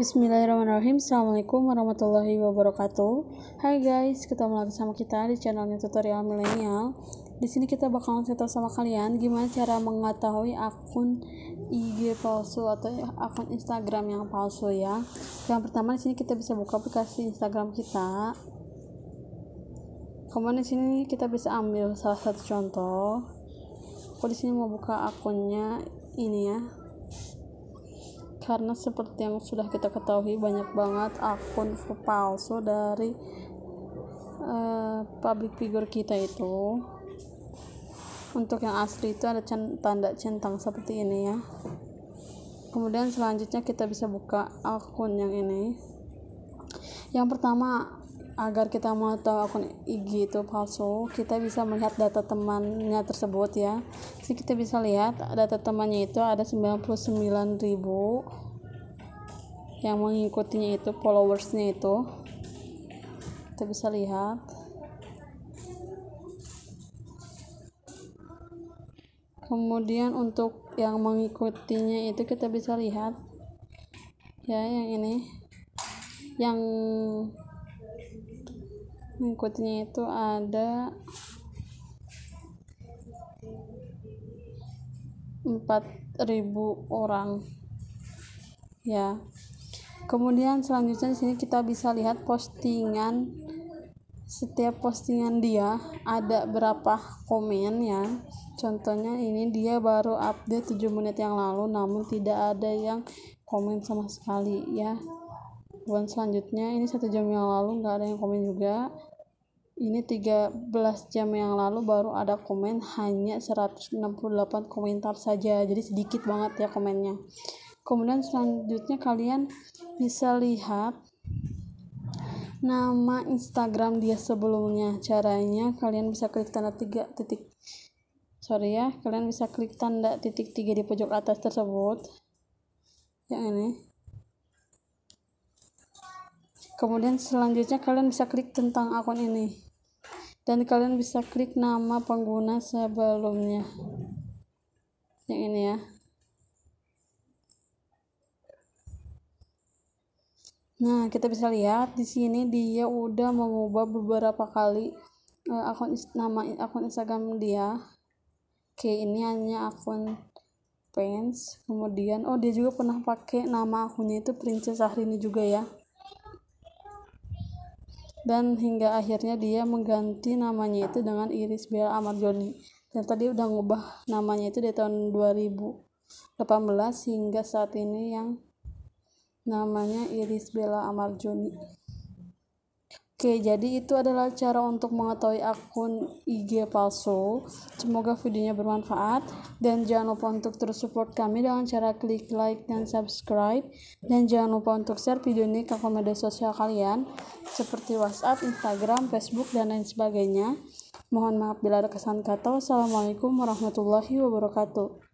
Bismillahirrahmanirrahim Assalamualaikum warahmatullahi wabarakatuh Hai guys, ketemu lagi sama kita di channelnya tutorial milenial di sini kita bakal cerita sama kalian gimana cara mengetahui akun IG palsu atau akun Instagram yang palsu ya yang pertama di sini kita bisa buka aplikasi Instagram kita kemudian di sini kita bisa ambil salah satu contoh aku di sini mau buka akunnya ini ya karena seperti yang sudah kita ketahui banyak banget akun palsu dari uh, public figure kita itu untuk yang asli itu ada tanda centang seperti ini ya kemudian selanjutnya kita bisa buka akun yang ini yang pertama agar kita mau tahu akun IG itu palsu, kita bisa melihat data temannya tersebut ya. Jadi kita bisa lihat data temannya itu ada 99.000 yang mengikutinya itu followersnya itu. Kita bisa lihat. Kemudian untuk yang mengikutinya itu kita bisa lihat ya yang ini yang ikutnya itu ada empat ribu orang ya kemudian selanjutnya di sini kita bisa lihat postingan setiap postingan dia ada berapa komen ya contohnya ini dia baru update 7 menit yang lalu namun tidak ada yang komen sama sekali ya kemudian selanjutnya ini satu jam yang lalu nggak ada yang komen juga ini 13 jam yang lalu baru ada komen hanya 168 komentar saja jadi sedikit banget ya komennya kemudian selanjutnya kalian bisa lihat nama Instagram dia sebelumnya caranya kalian bisa klik tanda tiga titik sorry ya kalian bisa klik tanda titik tiga di pojok atas tersebut yang ini kemudian selanjutnya kalian bisa klik tentang akun ini dan kalian bisa klik nama pengguna sebelumnya yang ini ya nah kita bisa lihat di sini dia udah mengubah beberapa kali uh, akun nama akun Instagram dia oke ini hanya akun fans kemudian oh dia juga pernah pakai nama akunnya itu Princess ini juga ya dan hingga akhirnya dia mengganti namanya itu dengan Iris Bella Amarjoni dan tadi udah ngubah namanya itu dari tahun 2018 hingga saat ini yang namanya Iris Bella Amarjoni Oke, jadi itu adalah cara untuk mengetahui akun IG palsu. Semoga videonya bermanfaat dan jangan lupa untuk terus support kami dengan cara klik like dan subscribe dan jangan lupa untuk share video ini ke media sosial kalian seperti WhatsApp, Instagram, Facebook dan lain sebagainya. Mohon maaf bila ada kesan kata. Wassalamualaikum warahmatullahi wabarakatuh.